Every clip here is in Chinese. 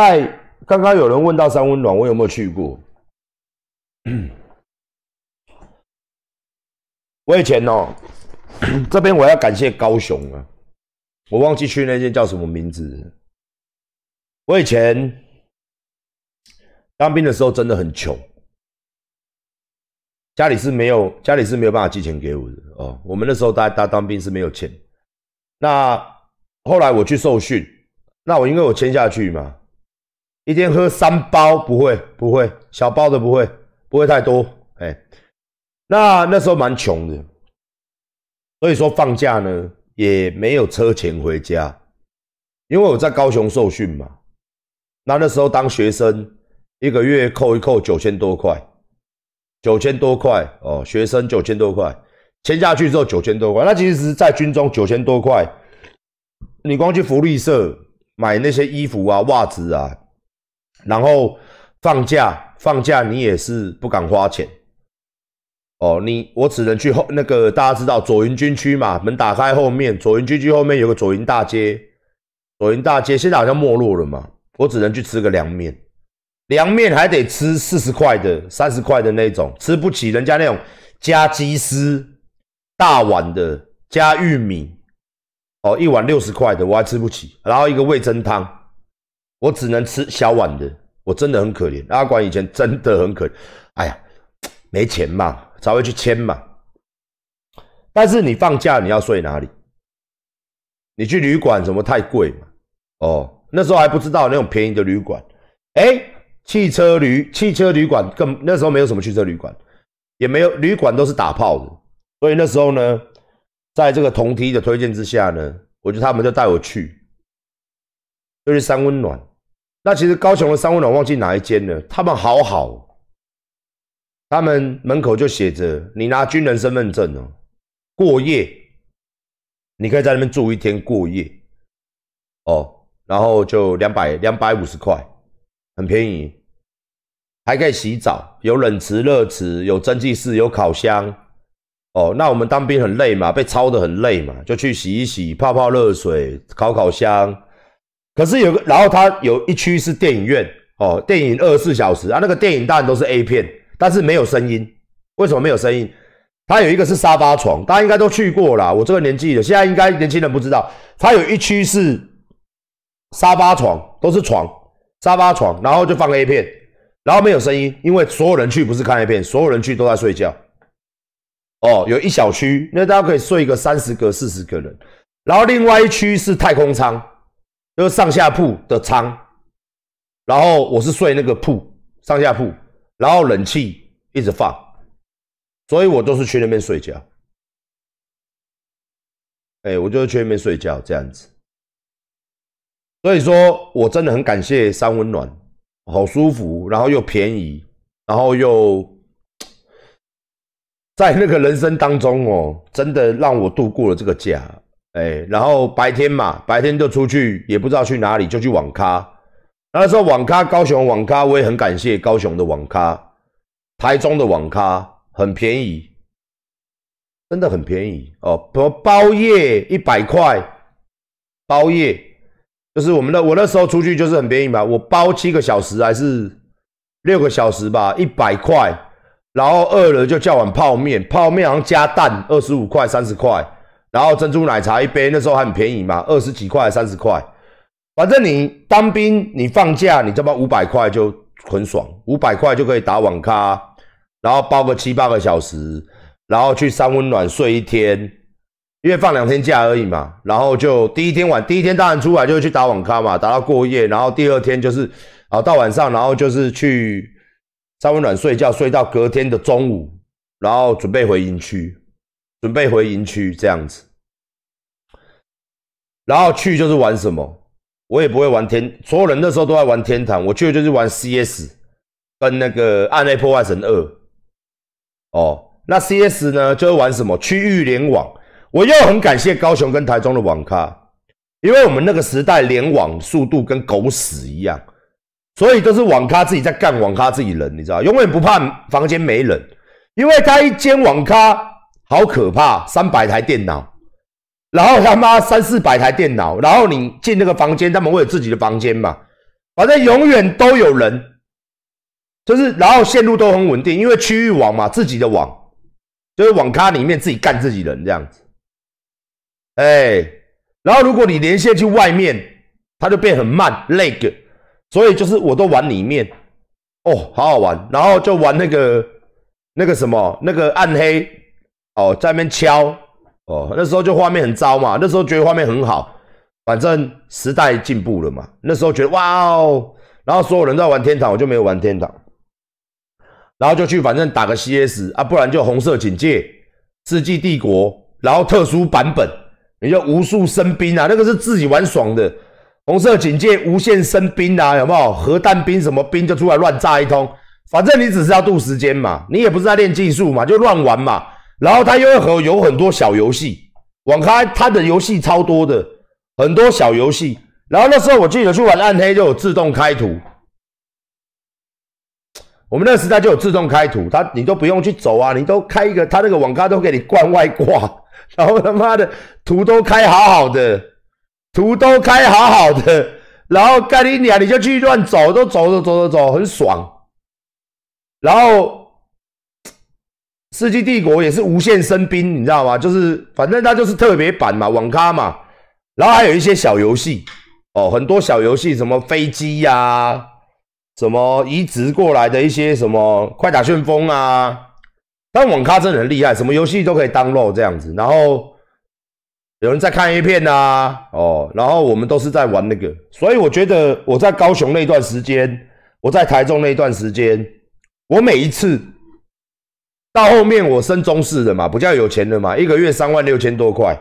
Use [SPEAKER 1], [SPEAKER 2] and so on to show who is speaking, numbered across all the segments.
[SPEAKER 1] 在刚刚有人问到三温暖，我有没有去过？我以前哦，这边我要感谢高雄啊，我忘记去那间叫什么名字。我以前当兵的时候真的很穷，家里是没有家里是没有办法寄钱给我的哦。我们那时候大大当兵是没有钱，那后来我去受训，那我因为我签下去嘛。一天喝三包，不会，不会，小包的不会，不会太多。哎，那那时候蛮穷的，所以说放假呢也没有车钱回家，因为我在高雄受训嘛。那那时候当学生，一个月扣一扣九千多块，九千多块哦，学生九千多块，签下去之后九千多块，那其实在军中九千多块，你光去福利社买那些衣服啊、袜子啊。然后放假，放假你也是不敢花钱哦。你我只能去后那个大家知道左营军区嘛，门打开后面左营军区后面有个左营大街，左营大街现在好像没落了嘛。我只能去吃个凉面，凉面还得吃四十块的、三十块的那种，吃不起人家那种加鸡丝大碗的加玉米哦，一碗六十块的我还吃不起。然后一个味增汤。我只能吃小碗的，我真的很可怜。阿管以前真的很可怜，哎呀，没钱嘛，才会去签嘛。但是你放假你要睡哪里？你去旅馆什么太贵嘛？哦，那时候还不知道那种便宜的旅馆。哎，汽车旅汽车旅馆更那时候没有什么汽车旅馆，也没有旅馆都是打炮的。所以那时候呢，在这个同梯的推荐之下呢，我就他们就带我去，就是三温暖。那其实高雄的商务旅忘记哪一间了，他们好好，他们门口就写着，你拿军人身份证哦，过夜，你可以在那边住一天过夜，哦，然后就两百两百五十块，很便宜，还可以洗澡，有冷池热池，有蒸汽室，有烤箱，哦，那我们当兵很累嘛，被操得很累嘛，就去洗一洗，泡泡热水，烤烤箱。可是有个，然后它有一区是电影院哦，电影二十四小时啊。那个电影当然都是 A 片，但是没有声音。为什么没有声音？它有一个是沙发床，大家应该都去过啦，我这个年纪的，现在应该年轻人不知道。它有一区是沙发床，都是床沙发床，然后就放 A 片，然后没有声音，因为所有人去不是看 A 片，所有人去都在睡觉。哦，有一小区，那大家可以睡一个三十个、四十个人。然后另外一区是太空舱。就是上下铺的仓，然后我是睡那个铺上下铺，然后冷气一直放，所以我都是去那边睡觉。哎，我就去那边睡觉这样子。所以说，我真的很感谢三温暖，好舒服，然后又便宜，然后又在那个人生当中哦，真的让我度过了这个假。哎，然后白天嘛，白天就出去，也不知道去哪里，就去网咖。那时候网咖，高雄网咖我也很感谢高雄的网咖，台中的网咖很便宜，真的很便宜哦，包包夜一百块，包夜就是我们的。我那时候出去就是很便宜嘛，我包七个小时还是六个小时吧，一百块。然后饿了就叫碗泡面，泡面好像加蛋二十五块三十块。然后珍珠奶茶一杯，那时候很便宜嘛，二十几块、三十块，反正你当兵，你放假，你这么五百块就很爽，五百块就可以打网咖，然后包个七八个小时，然后去三温暖睡一天，因为放两天假而已嘛。然后就第一天晚，第一天当然出来就是去打网咖嘛，打到过夜，然后第二天就是，啊到晚上，然后就是去三温暖睡觉，睡到隔天的中午，然后准备回营区。准备回营区这样子，然后去就是玩什么，我也不会玩天。所有人那时候都在玩天堂，我去就是玩 CS 跟那个暗黑破坏神二。哦，那 CS 呢就是玩什么区域联网。我又很感谢高雄跟台中的网咖，因为我们那个时代联网速度跟狗屎一样，所以都是网咖自己在干，网咖自己人，你知道，永远不怕房间没人，因为他一间网咖。好可怕，三百台电脑，然后他妈三四百台电脑，然后你进那个房间，他们会有自己的房间嘛？反正永远都有人，就是然后线路都很稳定，因为区域网嘛，自己的网，就是网咖里面自己干自己的这样子。哎，然后如果你连线去外面，它就变很慢，lag。所以就是我都玩里面，哦，好好玩，然后就玩那个那个什么那个暗黑。哦，在那边敲哦，那时候就画面很糟嘛。那时候觉得画面很好，反正时代进步了嘛。那时候觉得哇哦，然后所有人都玩天堂，我就没有玩天堂，然后就去反正打个 CS 啊，不然就红色警戒、世纪帝国，然后特殊版本，你就无数生兵啊，那个是自己玩爽的。红色警戒无限生兵啊，有没有核弹兵什么兵就出来乱炸一通，反正你只是要度时间嘛，你也不是在练技术嘛，就乱玩嘛。然后它又和有很多小游戏网咖，它的游戏超多的，很多小游戏。然后那时候我记得去玩暗黑就有自动开图，我们那个时代就有自动开图，它你都不用去走啊，你都开一个，它那个网咖都给你灌外挂，然后他妈的图都开好好的，图都开好好的，然后干你俩你就去乱走，都走走走走走，很爽。然后。世纪帝国也是无限生兵，你知道吗？就是反正它就是特别版嘛，网咖嘛。然后还有一些小游戏，哦，很多小游戏，什么飞机呀，什么移植过来的一些什么快打旋风啊。但网咖真的很厉害，什么游戏都可以当肉这样子。然后有人在看 A 片啊，哦，然后我们都是在玩那个。所以我觉得我在高雄那段时间，我在台中那段时间，我每一次。到后面我升中士的嘛，比较有钱的嘛，一个月三万六千多块，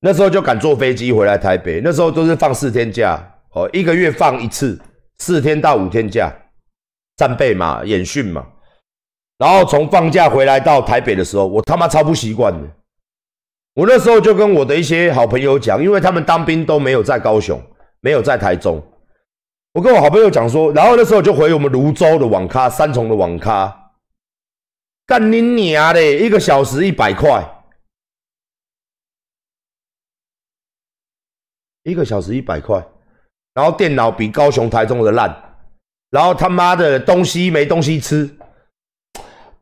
[SPEAKER 1] 那时候就敢坐飞机回来台北。那时候都是放四天假哦，一个月放一次四天到五天假，战备嘛，演训嘛。然后从放假回来到台北的时候，我他妈超不习惯的。我那时候就跟我的一些好朋友讲，因为他们当兵都没有在高雄，没有在台中。我跟我好朋友讲说，然后那时候就回我们泸州的网咖，三重的网咖。干你娘的，一个小时一百块，一个小时一百块，然后电脑比高雄、台中的烂，然后他妈的东西没东西吃。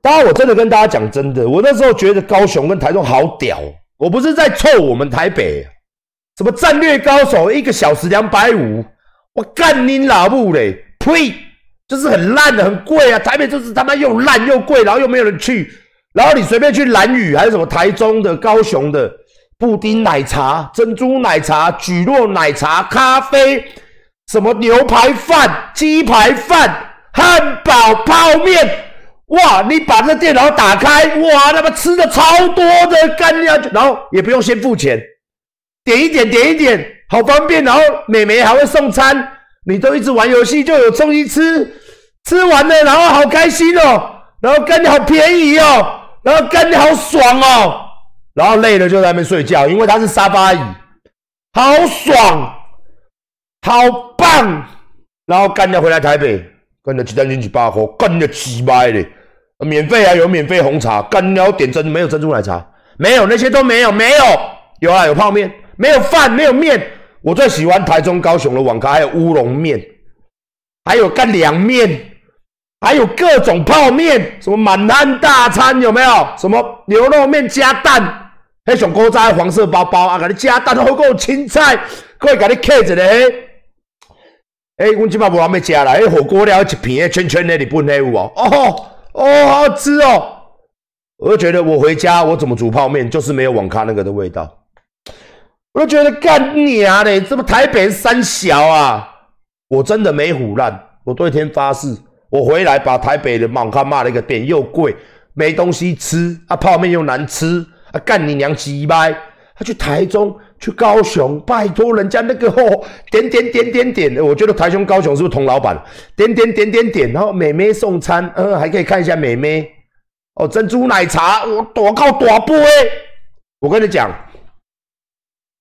[SPEAKER 1] 当然，我真的跟大家讲真的，我那时候觉得高雄跟台中好屌，我不是在臭我们台北，什么战略高手，一个小时两百五，我干你老母嘞！呸！就是很烂的，很贵啊！台北就是他妈又烂又贵，然后又没有人去。然后你随便去蓝屿还是什么台中的、高雄的布丁奶茶、珍珠奶茶、举乐奶茶、咖啡，什么牛排饭、鸡排饭、汉堡、泡面，哇！你把这电脑打开，哇，他妈吃的超多的，干掉，然后也不用先付钱，点一点，点一点，好方便。然后美眉还会送餐，你都一直玩游戏就有东西吃。吃完了，然后好开心哦，然后干的好便宜哦，然后干的好爽哦，然后累了就在那边睡觉，因为它是沙发椅，好爽，好棒。然后干了回来台北，干了几蛋进去包盒，干了几百的，免费啊，有免费红茶，干了点珍珠，没有珍珠奶茶，没有那些都没有，没有，有啊，有泡面，没有饭，没有面。我最喜欢台中、高雄的网咖，还有乌龙面，还有干凉面。还有各种泡面，什么满汉大餐有没有？什么牛肉面加蛋？黑熊哥在黄色包包啊，给你加蛋，还有各种青菜，可以给你刻着嘞。哎，我今巴无哪么吃啦，哎，火锅料一片，圈圈那里不黑有哦，哦，哦，好吃哦。我就觉得我回家我怎么煮泡面，就是没有网咖那个的味道。我就觉得干你娘嘞，这么台北三小啊？我真的没腐烂，我对天发誓。我回来把台北的网咖骂了一个点又贵，没东西吃，啊泡面又难吃，啊干你娘鸡掰！他去台中，去高雄，拜托人家那个点点点点点，我觉得台中高雄是不是同老板？点点点点点，然后美眉送餐，嗯，还可以看一下美眉哦，珍珠奶茶，我多高多不哎！我跟你讲，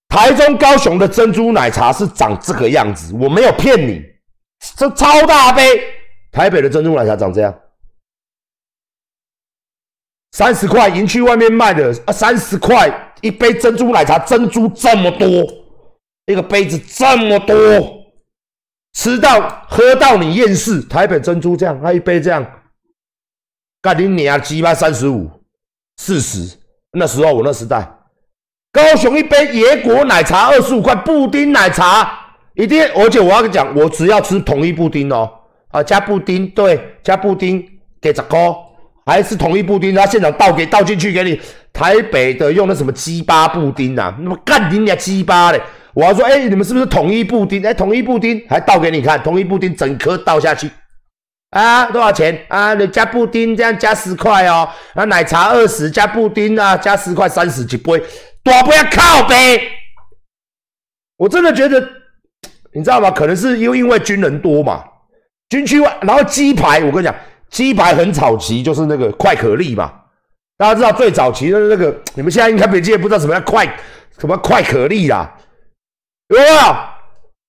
[SPEAKER 1] 台中高雄的珍珠奶茶是长这个样子，我没有骗你，这超大杯。台北的珍珠奶茶长这样，三十块，银去外面卖的，三十块一杯珍珠奶茶，珍珠这么多，一个杯子这么多，吃到喝到你厌世。台北珍珠这样，那一杯这样，干你娘鸡巴三十五、四十。那时候我那时代，高雄一杯野果奶茶二十五块，布丁奶茶一定，而且我要讲，我只要吃同一布丁哦。啊，加布丁，对，加布丁给十块，还是统一布丁？他现场倒给倒进去给你。台北的用的什么鸡巴布丁啊？那么干你俩鸡巴嘞！我还说，哎，你们是不是统一布丁？哎，统一布丁还倒给你看，统一布丁整颗倒下去。啊，多少钱啊？你加布丁这样加十块哦。啊，奶茶二十，加布丁啊，加十块三十几杯，多不要靠呗！我真的觉得，你知道吗？可能是为因为军人多嘛。军区外，然后鸡排，我跟你讲，鸡排很早期，就是那个快可力嘛，大家知道最早期的那个，你们现在应该别介不知道什么叫快什么快可力啊，哇，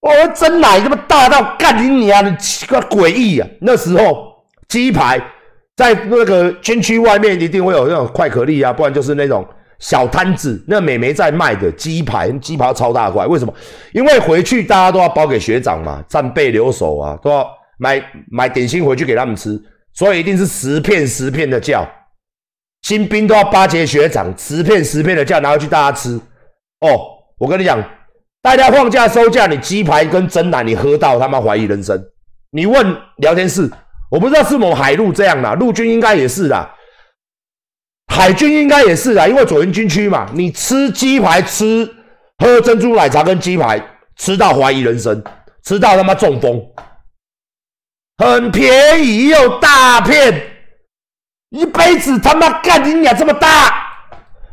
[SPEAKER 1] 哇，真奶这么大到干你啊，的，奇怪诡异啊，那时候鸡排在那个军区外面一定会有那种快可力啊，不然就是那种小摊子那美眉在卖的鸡排，鸡排超大块，为什么？因为回去大家都要包给学长嘛，战备留守啊，都要买买点心回去给他们吃，所以一定是十片十片的叫，新兵都要巴结学长，十片十片的叫，然后去大家吃。哦，我跟你讲，大家放假收假，你鸡排跟真奶，你喝到他妈怀疑人生。你问聊天室，我不知道是某海陆这样的，陆军应该也是的，海军应该也是的，因为左营军区嘛，你吃鸡排，吃喝珍珠奶茶跟鸡排，吃到怀疑人生，吃到他妈中风。很便宜又大片，一辈子他妈干你俩这么大，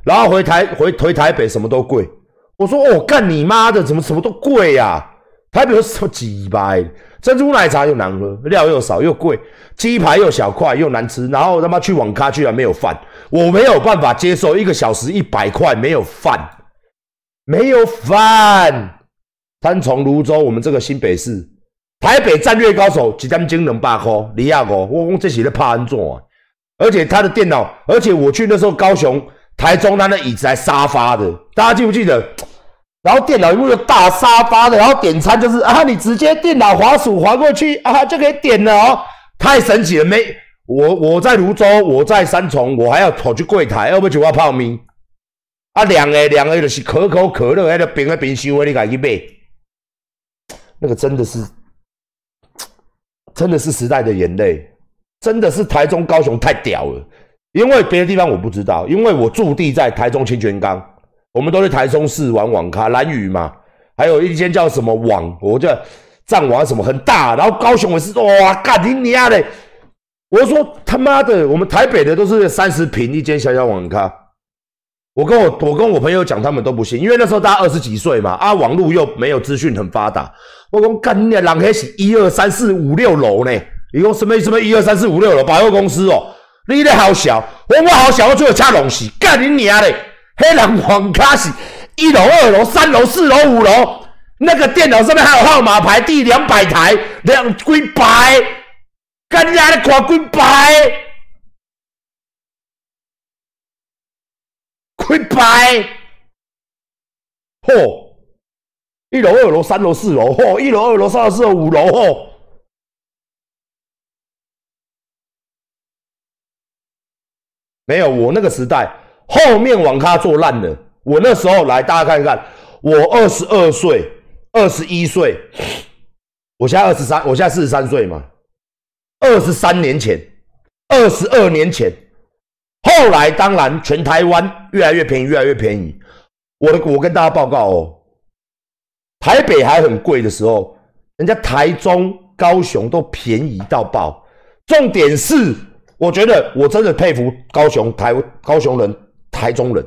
[SPEAKER 1] 然后回台回回台北什么都贵。我说哦，干你妈的，怎么什么都贵呀？台北什么鸡排、珍珠奶茶又难喝，料又少又贵，鸡排又小块又难吃，然后他妈去网咖居然没有饭，我没有办法接受一个小时一百块没有饭，没有饭。单从泸州我们这个新北市。台北战略高手几点精能罢课？你亚哥，我讲这是都怕安怎啊？而且他的电脑，而且我去那时候高雄、台中，他的椅子还沙发的，大家记不记得？然后电脑屏幕大沙发的，然后点餐就是啊，你直接电脑滑鼠滑过去啊，就可以点了哦，太神奇了没？我我在泸州，我在三重，我还要跑去柜台，要不就要泡面啊，两个两个就是可口可乐，还了冰的冰箱，你敢去买？那个真的是。真的是时代的眼泪，真的是台中高雄太屌了，因为别的地方我不知道，因为我驻地在台中清泉岗，我们都是台中市玩网咖蓝雨嘛，还有一间叫什么网，我叫藏网什么很大，然后高雄也是哇干你娘的，我说他妈的，我们台北的都是三十平一间小小网咖。我跟我我跟我朋友讲，他们都不信，因为那时候大家二十几岁嘛，啊，网络又没有资讯很发达。我讲干你娘，狼黑是一二三四五六楼呢？你讲什么什么一二三四五六楼？百货公司哦，你咧好小，我我好小，我最后吃龙虾。干你娘嘞，黑人黄卡是一楼二楼三楼四楼五楼，那个电脑上面还有号码牌，第两百台，两规白，干你娘的，滚鬼白。会拜！嚯！一楼、二楼、三楼、四楼，嚯！一楼、二楼、三楼、四楼、五楼，嚯！没有，我那个时代后面网咖做烂了。我那时候来，大家看一看，我二十二岁，二十一岁，我现在二十三，我现在四十三岁嘛。二十三年前，二十二年前。后来当然，全台湾越来越便宜，越来越便宜。我我跟大家报告哦，台北还很贵的时候，人家台中、高雄都便宜到爆。重点是，我觉得我真的佩服高雄台高雄人、台中人，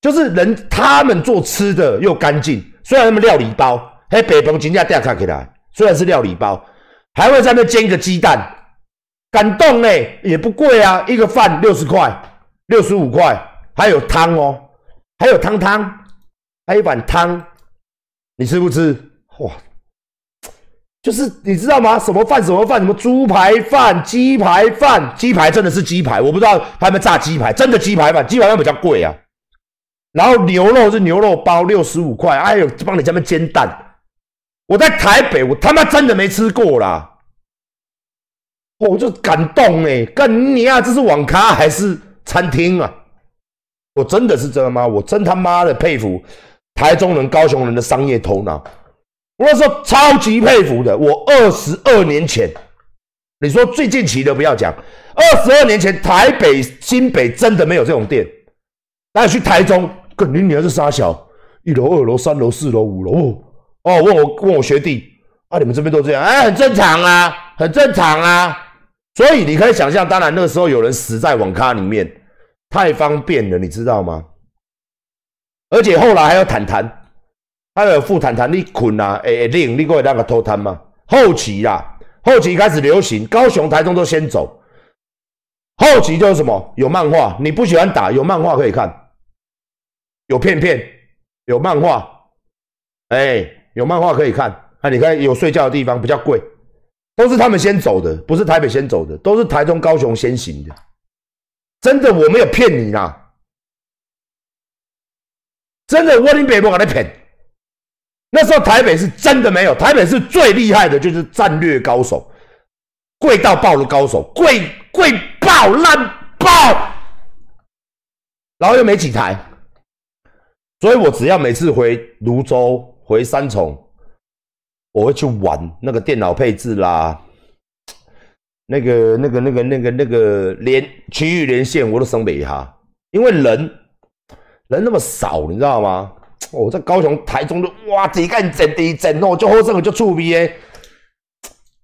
[SPEAKER 1] 就是人他们做吃的又干净。虽然他们料理包，嘿，北鹏今下蛋啥起来？虽然是料理包，还会在那煎一个鸡蛋。感动呢，也不贵啊，一个饭六十块，六十五块，还有汤哦，还有汤汤，还一碗汤，你吃不吃？哇，就是你知道吗？什么饭？什么饭？什么猪排饭？鸡排饭？鸡排真的是鸡排，我不知道他们炸鸡排，真的鸡排饭，鸡排饭比较贵啊。然后牛肉是牛肉包六十五块，哎呦，帮你加份煎蛋。我在台北，我他妈真的没吃过啦。我就感动哎！干你啊！这是网咖还是餐厅啊？我真的是这吗？我真他妈的佩服台中人、高雄人的商业头脑。我那时候超级佩服的。我二十二年前，你说最近期的不要讲，二十二年前台北、新北真的没有这种店。那你去台中，肯定你还是沙小，一楼、二楼、三楼、四楼、五楼。哦，问我问我学弟啊，你们这边都这样？哎，很正常啊，很正常啊。所以你可以想象，当然那时候有人死在网咖里面，太方便了，你知道吗？而且后来还有坦坦，还有副坦坦，你困诶哎，另，你过来那个偷谈吗？后期啦，后期开始流行，高雄、台中都先走。后期就是什么？有漫画，你不喜欢打，有漫画可以看，有片片，有漫画，哎，有漫画可以看。那你看有睡觉的地方，比较贵。都是他们先走的，不是台北先走的，都是台中、高雄先行的。真的，我没有骗你啦，真的，我连北北我都骗。那时候台北是真的没有，台北是最厉害的，就是战略高手，贵到爆的高手，贵贵爆烂爆，然后又没几台，所以我只要每次回泸州、回三重。我会去玩那个电脑配置啦，那个、那个、那个、那个、那个连区域连线，我都省美哈。因为人，人那么少，你知道吗？我在高雄、台中都哇，几个人整、一整哦，就后这个就触鼻诶，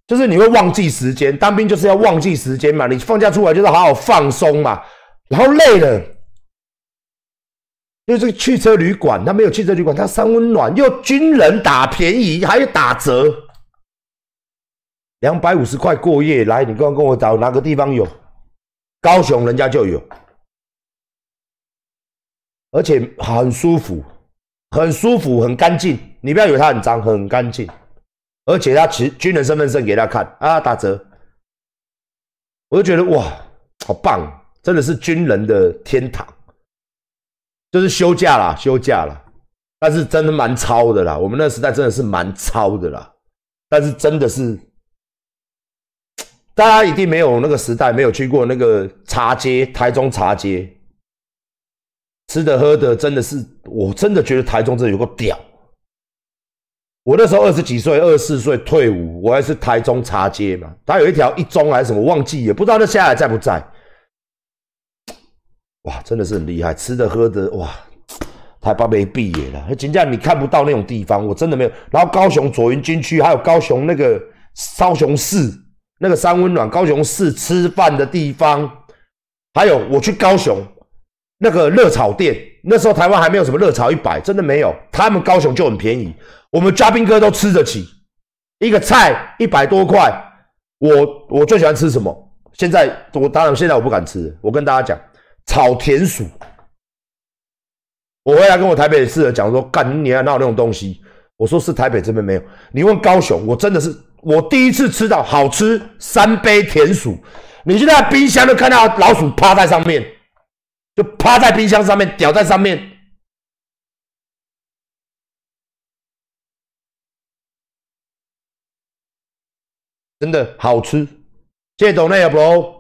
[SPEAKER 1] 就是你会忘记时间，当兵就是要忘记时间嘛。你放假出来就是好好放松嘛，然后累了。因是这个汽车旅馆，它没有汽车旅馆，它三温暖，又军人打便宜，还有打折，两百五十块过夜来，你刚跟我找哪个地方有？高雄人家就有，而且很舒服，很舒服，很干净。你不要以为它很脏，很干净，而且他持军人身份证给他看啊，打折。我就觉得哇，好棒，真的是军人的天堂。就是休假啦，休假啦。但是真的蛮超的啦。我们那时代真的是蛮超的啦，但是真的是，大家一定没有那个时代没有去过那个茶街，台中茶街，吃的喝的真的是，我真的觉得台中真的有个屌。我那时候二十几岁，二十四岁退伍，我还是台中茶街嘛，它有一条一中还是什么忘记也不知道，那现在还在不在？哇，真的是很厉害，吃的喝的哇，台湾没闭眼了，景且你看不到那种地方，我真的没有。然后高雄左云军区，还有高雄那个高雄市那个三温暖，高雄市吃饭的地方，还有我去高雄那个热炒店，那时候台湾还没有什么热炒一百，真的没有，他们高雄就很便宜，我们嘉宾哥都吃得起，一个菜一百多块。我我最喜欢吃什么？现在我当然现在我不敢吃，我跟大家讲。炒田鼠，我回来跟我台北市的讲说，干，你还拿有那种东西？我说是台北这边没有，你问高雄，我真的是我第一次吃到好吃三杯田鼠，你现在冰箱都看到老鼠趴在上面，就趴在冰箱上面屌在上面，真的好吃，谢谢 d o n Bro。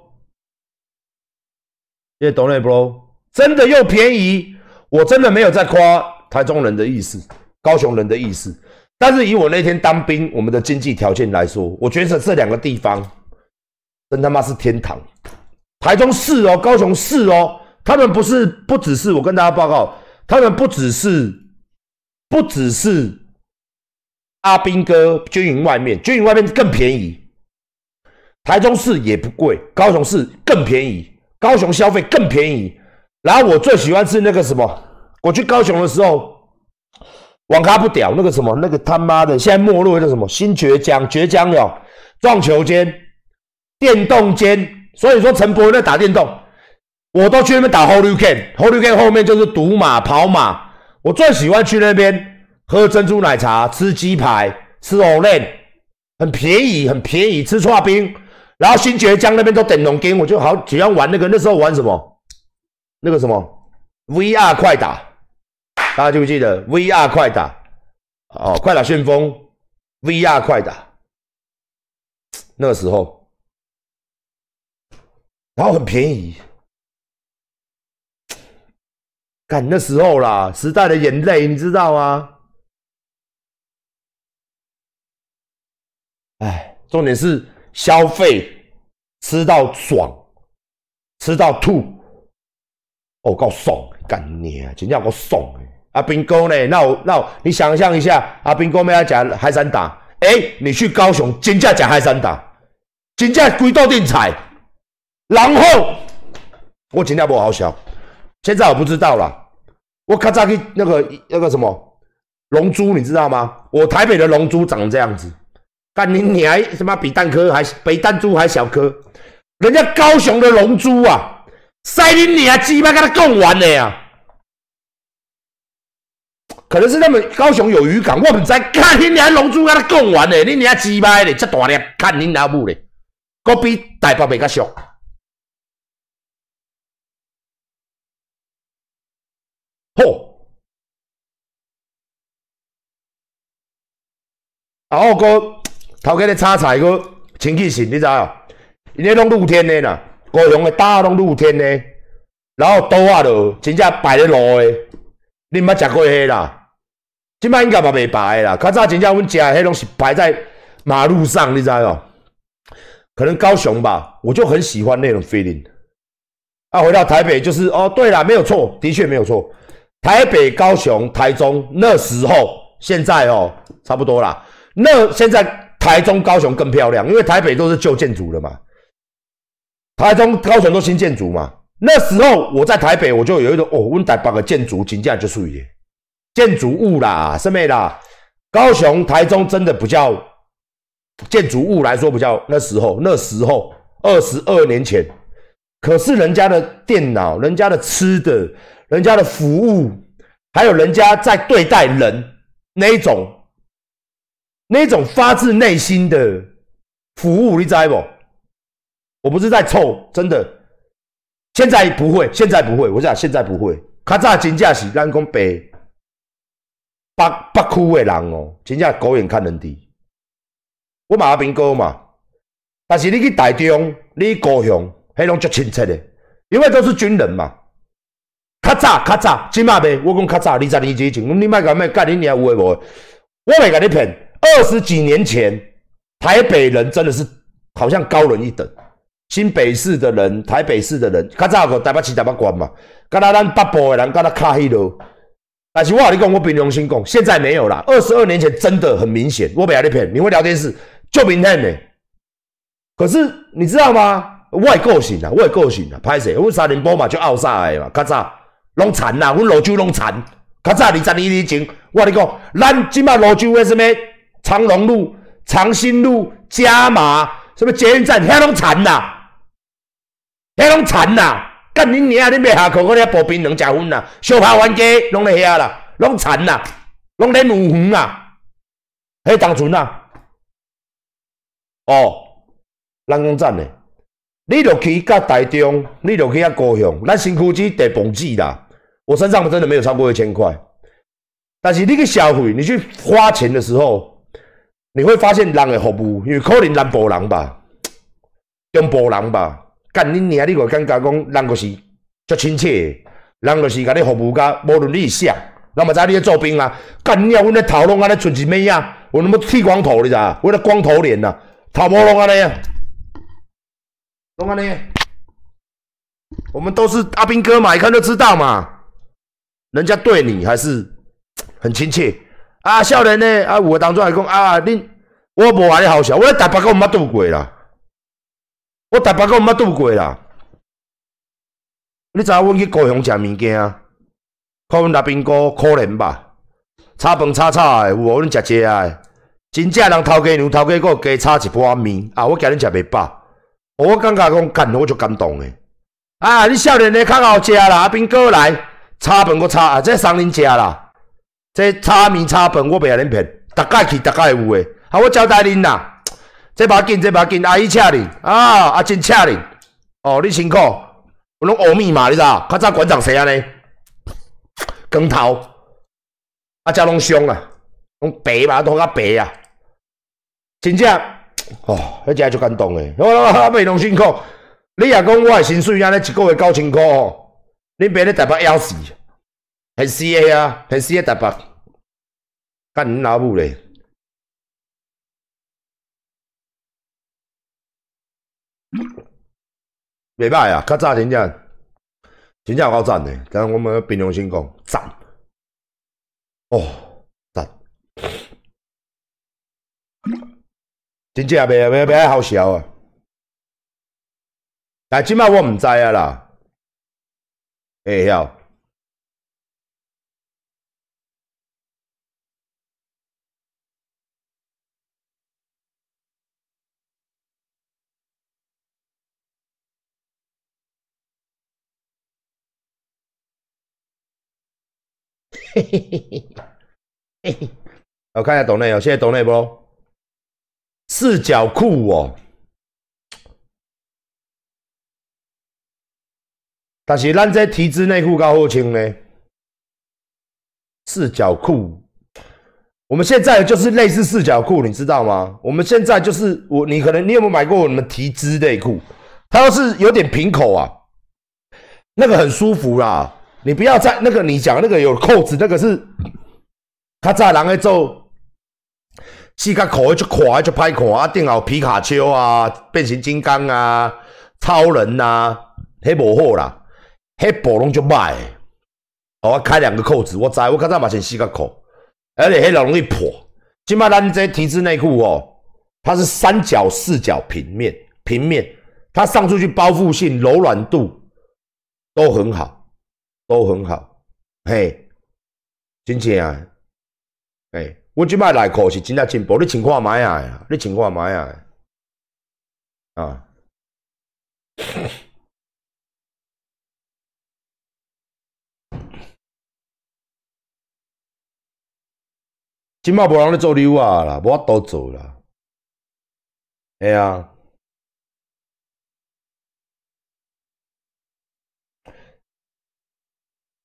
[SPEAKER 1] 也懂嘞，bro，真的又便宜。我真的没有在夸台中人的意思，高雄人的意思。但是以我那天当兵，我们的经济条件来说，我觉得这两个地方真他妈是天堂。台中市哦，高雄市哦，他们不是不只是我跟大家报告，他们不只是不只是阿兵哥军营外面，军营外面更便宜。台中市也不贵，高雄市更便宜。高雄消费更便宜，然后我最喜欢吃那个什么，我去高雄的时候，网咖不屌，那个什么，那个他妈的现在没落叫什么新绝江绝江了，撞球间、电动间，所以说陈伯在打电动，我都去那边打。Holy can，Holy can 后面就是赌马、跑马，我最喜欢去那边喝珍珠奶茶、吃鸡排、吃 o l a n 很便宜，很便宜，吃串冰。然后新觉江那边都等龙筋，我就好喜欢玩那个。那时候玩什么？那个什么 VR 快打，大家记不记得 VR 快打？哦，快打旋风，VR 快打。那个时候，然后很便宜。看那时候啦，时代的眼泪，你知道吗？哎，重点是。消费吃到爽，吃到吐，哦够爽，干你啊！真叫够爽的。阿兵哥呢？那我那我，你想象一下，阿兵哥要讲海山蛋，哎，你去高雄金价讲海山打，金价鬼多天彩，然后我真正不好笑，现在我不知道啦。我咔嚓去那个那个什么龙珠，你知道吗？我台北的龙珠长这样子。干你你还什么比蛋壳还比弹珠还小颗，人家高雄的龙珠啊！塞你你还鸡巴跟他共玩的呀？可能是他们高雄有渔港，我们在看你你龙珠跟他共玩的，你你鸡巴的，这大咧，看你老母的，我比台北比较熟。嚯！我个。头家的炒菜阁清气性，你知哦？因咧拢露天的啦，高雄的担拢露天的，然后桌仔都真正摆咧路的，你毋捌食过迄啦？即摆应该嘛袂摆啦。较早真正阮食的迄拢是摆在马路上，你知哦？可能高雄吧，我就很喜欢那种 feeling。啊，回到台北就是哦，对啦，没有错，的确没有错。台北、高雄、台中那时候，现在哦，差不多啦。那现在。台中、高雄更漂亮，因为台北都是旧建筑了嘛。台中、高雄都新建筑嘛。那时候我在台北，我就有一种哦，我们台北的建筑真价就属于建筑物啦，什么啦。高雄、台中真的比较建筑物来说比较。那时候，那时候二十二年前，可是人家的电脑、人家的吃的、人家的服务，还有人家在对待人那一种。那种发自内心的服务力知不？我不是在臭，真的。现在不会，现在不会，我讲现在不会。较早真正是咱讲北北北区的人哦，真正狗眼看人低。我马阿平哥嘛，但是你去台中，你高雄，迄拢足亲切的，因为都是军人嘛。较早较早，今嘛未，我讲较早二十年之前，你卖干咩？干你娘有诶无？我未甲你骗。二十几年前，台北人真的是好像高人一等。新北市的人、台北市的人，较早讲台北市台北管嘛。若咱北部的人，敢若卡黑罗。但是我好你讲，我凭良心讲，现在没有啦。二十二年前真的很明显，我袂阿哩骗你。会聊天室就明显呢。可是你知道吗？外购啦，我也购型啦，拍摄。我三年播嘛就奥萨哎嘛。卡早拢残啦，阮罗州拢残。卡早二十年以前，我阿你讲，咱即卖罗州为什么？长荣路、长兴路、加马什么捷运站，遐拢残呐，遐拢残呐。干你娘，你妹下课，我咧补兵能食分呐。小跑玩家拢在遐啦，拢残呐，拢在五缘啊，还当村啊。哦，人工站的，你落去甲台中，你落去遐高雄，咱辛苦只地磅子啦。我身上真的没有超过一千块，但是你去消费，你去花钱的时候。你会发现，人的服务，因为可能南部人吧，中部人吧，干恁娘，你会感觉讲，人就是足亲切，人就是甲你服务，甲无论你是啥，那么早你做兵啦，干娘，我那头拢安尼存是咩啊，我那么剃光头知道？我那光头脸呐，头毛拢安尼，拢安尼。我们都是阿兵哥嘛，一看就知道嘛。人家对你还是很亲切。啊，少年呢，啊，有诶同桌来讲啊，恁我无安尼好笑，我逐摆个毋捌度过啦，我逐摆个毋捌度过啦。你知影阮去高雄食物件，看阮那边哥可怜吧，炒饭炒炒诶，有无恁食食诶？真正人头家娘头家个加炒一盘面啊，我惊恁食袂饱，我感觉讲干我就感动诶。啊，你少年嘞，较好食啦，阿边哥来炒饭，搁炒啊，即送恁食啦。这差米差饭，我袂安尼骗，逐概去逐概有诶。啊，我招待恁啦，这把紧，这把紧，阿姨请恁，啊，阿真请恁，哦，你辛苦，我拢熬密码，你知？较早馆长写安尼，光头，啊，遮拢伤啊，拢白嘛，都较白啊，真正，哦，迄只就感动诶，哈哈哈，拢辛苦，你若讲我诶薪水安尼一个月九千块哦，恁爸咧大把枵死。平时个呀，平时个台北，甲你老母嘞，袂歹啊，较早真正，真正有够赞嘞，等我们平常心讲赞，哦赞，真正袂啊，袂袂好笑啊，但即摆我毋知啊啦，会晓。嘿嘿嘿嘿，嘿我看一下抖内哦，谢谢抖内波，四角裤哦，但是咱这提支内裤较好穿呢，四角裤，我们现在就是类似四角裤，你知道吗？我们现在就是我，你可能你有没有买过我们提支内裤？它要是有点平口啊，那个很舒服啦。你不要在那个你讲那个有扣子那个是，他在人诶，做，膝盖口就垮就拍垮啊，定好皮卡丘啊、变形金刚啊、超人呐，黑部好啦，黑部拢就歹。我开两个扣子，我知我看到嘛是膝盖口，而且黑老容易破。今摆咱这提质内裤哦，它是三角、四角平面，平面，它上出去包覆性、柔软度都很好。都很好，嘿，真正啊，嘿，我即摆内裤是真正进步，你穿看卖啊，你穿看卖啊，啊，即摆无人咧做流啊，啦，无法度做啦，嘿啊。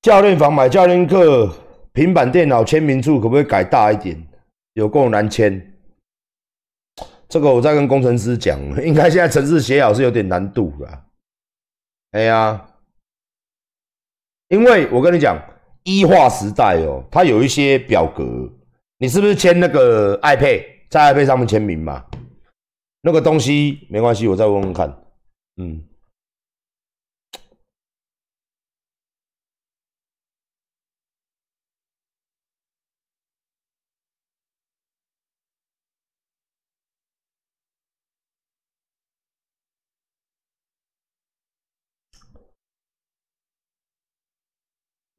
[SPEAKER 1] 教练房买教练课，平板电脑签名处可不可以改大一点？有够难签，这个我再跟工程师讲，应该现在城市写好是有点难度啦。哎呀，因为我跟你讲，一化时代哦，它有一些表格，你是不是签那个 iPad，在 iPad 上面签名嘛？那个东西没关系，我再问问看。嗯。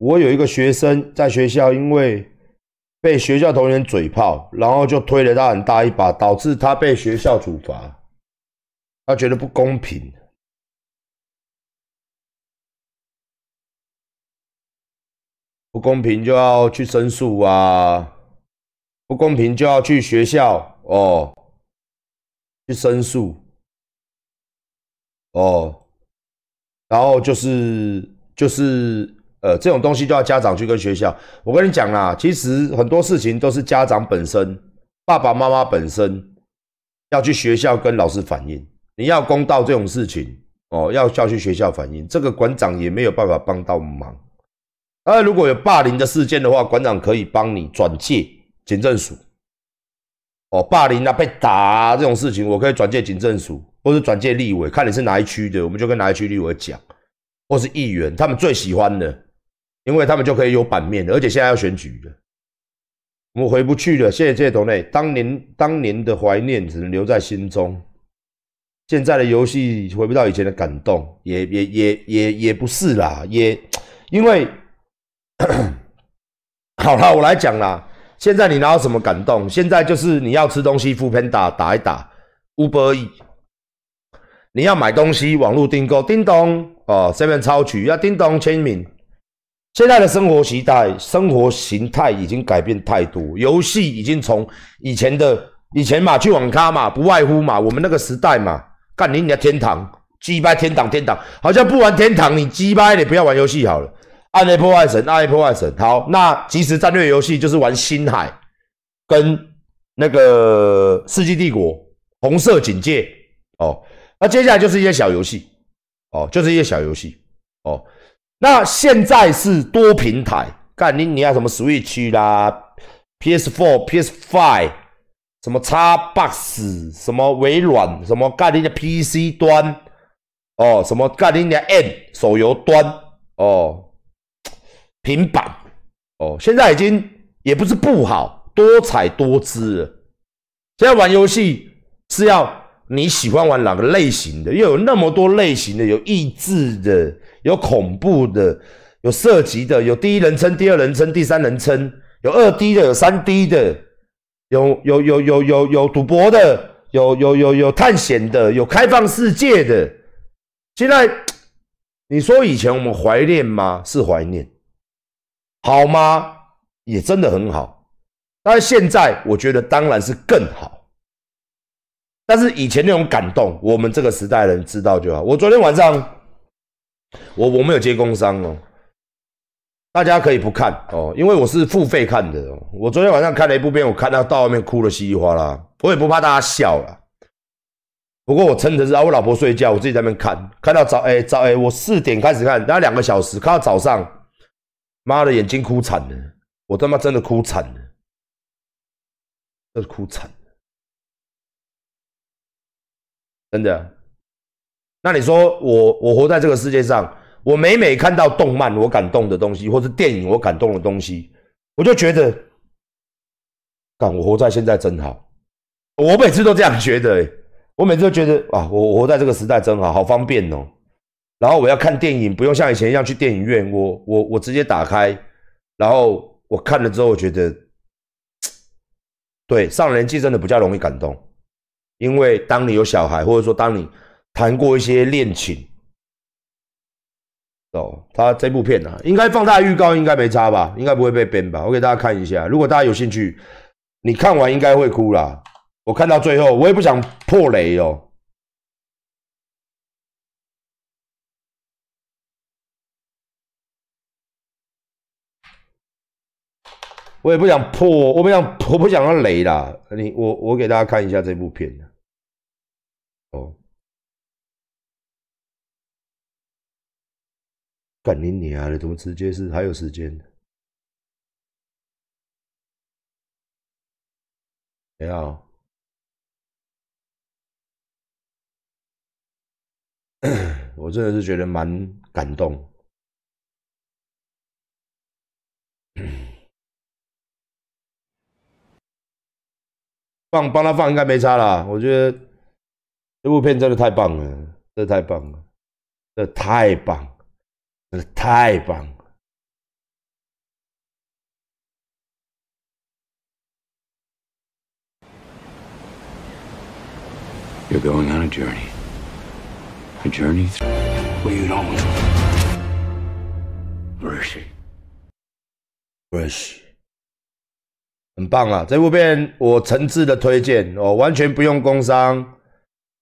[SPEAKER 1] 我有一个学生在学校，因为被学校同学嘴炮，然后就推了他很大一把，导致他被学校处罚。他觉得不公平，不公平就要去申诉啊！不公平就要去学校哦，去申诉。哦，然后就是就是。呃，这种东西就要家长去跟学校。我跟你讲啦，其实很多事情都是家长本身、爸爸妈妈本身要去学校跟老师反映。你要公道这种事情哦，要叫去学校反映。这个馆长也没有办法帮到忙。呃，如果有霸凌的事件的话，馆长可以帮你转介警政署。哦，霸凌啊，被打啊、这种事情，我可以转介警政署，或者转介立委，看你是哪一区的，我们就跟哪一区立委讲，或是议员，他们最喜欢的。因为他们就可以有版面，而且现在要选举了，我们回不去了。谢谢谢谢同类，当年当年的怀念只能留在心中，现在的游戏回不到以前的感动，也也也也也不是啦，也因为 好了，我来讲啦。现在你拿什么感动？现在就是你要吃东西，付喷打打一打 Uber，你要买东西，网络订购叮咚哦，e n 超取要叮咚签名。现在的生活时代、生活形态已经改变太多，游戏已经从以前的以前嘛，去网咖嘛，不外乎嘛，我们那个时代嘛，干你！人家天堂击败天堂，天堂好像不玩天堂，你击败你不要玩游戏好了。暗黑破坏神，暗黑破坏神，好，那即时战略游戏就是玩星海跟那个世纪帝国、红色警戒哦。那接下来就是一些小游戏哦，就是一些小游戏哦。那现在是多平台，干你你要什么 Switch 啦，PS4、PS5，什么 Xbox，什么微软，什么干你的 PC 端，哦，什么干你的 N 手游端，哦，平板，哦，现在已经也不是不好，多彩多姿，现在玩游戏是要。你喜欢玩哪个类型的？又有那么多类型的，有益智的，有恐怖的，有涉及的，有第一人称、第二人称、第三人称，有二 D 的，有三 D 的，有有有有有有赌博的，有有有有探险的，有开放世界的。现在你说以前我们怀念吗？是怀念，好吗？也真的很好，但是现在我觉得当然是更好。但是以前那种感动，我们这个时代人知道就好。我昨天晚上，我我没有接工伤哦，大家可以不看哦，因为我是付费看的。哦。我昨天晚上看了一部片，我看到到外面哭的稀里哗啦，我也不怕大家笑了。不过我真的是，啊，我老婆睡觉，我自己在那边看，看到早哎早哎，我四点开始看，概两个小时，看到早上，妈的，眼睛哭惨了，我他妈真的哭惨了，真的哭惨。真的，那你说我我活在这个世界上，我每每看到动漫我感动的东西，或是电影我感动的东西，我就觉得，感我活在现在真好。我每次都这样觉得，我每次都觉得啊，我我活在这个时代真好，好方便哦。然后我要看电影，不用像以前一样去电影院，我我我直接打开，然后我看了之后觉得，对，上年纪真的比较容易感动。因为当你有小孩，或者说当你谈过一些恋情，哦，他这部片呢，应该放大预告应该没差吧，应该不会被编吧。我给大家看一下，如果大家有兴趣，你看完应该会哭啦。我看到最后，我也不想破雷哦，我也不想破，我不想我不想要雷啦。你我我给大家看一下这部片哦，干你娘啊，你怎么直接是还有时间的？谁啊？我真的是觉得蛮感动。放帮他放应该没差啦，我觉得。这部片真的太棒了，这太棒了，真的太棒，真太棒了。You're going on a journey, a journey through w e a t you know. Mercy, mercy。很棒啊！这部片我诚挚的推荐，哦，完全不用工伤。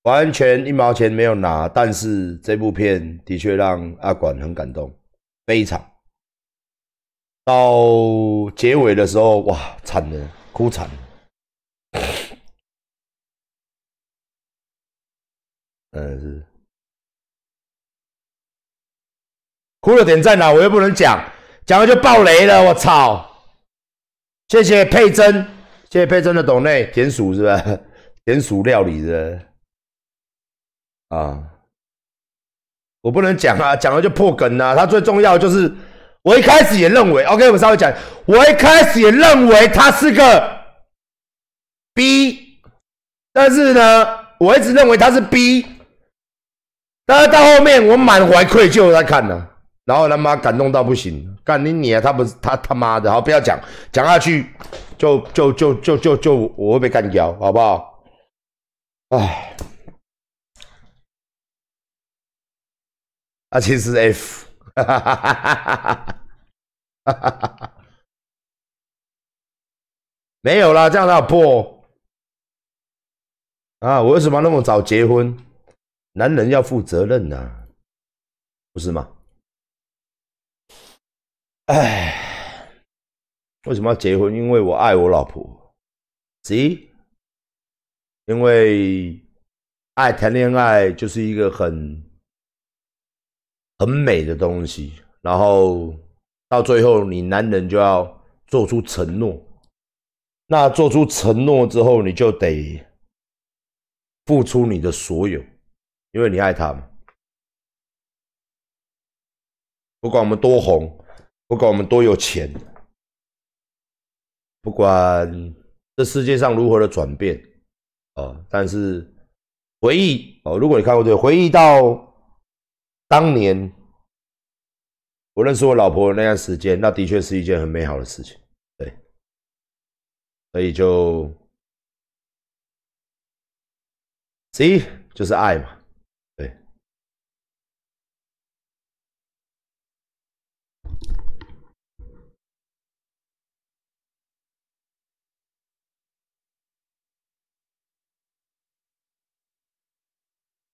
[SPEAKER 1] 完全一毛钱没有拿，但是这部片的确让阿管很感动，非常。到结尾的时候，哇，惨了，哭惨了。嗯 是。哭了点在哪？我又不能讲，讲了就爆雷了。我操！谢谢佩珍，谢谢佩珍的董内田鼠是吧？田鼠料理的。啊，我不能讲啊，讲了就破梗啊。他最重要就是，我一开始也认为，OK，我稍微讲，我一开始也认为他是个 B，但是呢，我一直认为他是 B，但是到后面我满怀愧疚在看呢，然后他妈感动到不行，干你你啊，他不是他他妈的，好不要讲，讲下去就就就就就就我会被干掉，好不好？哎。啊，其实是 F，没有啦，这样子破啊！我为什么那么早结婚？男人要负责任呐，不是吗？哎，为什么要结婚？因为我爱我老婆，谁？因为爱谈恋爱就是一个很。很美的东西，然后到最后，你男人就要做出承诺。那做出承诺之后，你就得付出你的所有，因为你爱他嘛。不管我们多红，不管我们多有钱，不管这世界上如何的转变啊，但是回忆哦，如果你看过个，回忆到。当年我认识我老婆那段时间，那的确是一件很美好的事情。对，所以就，c 就是爱嘛。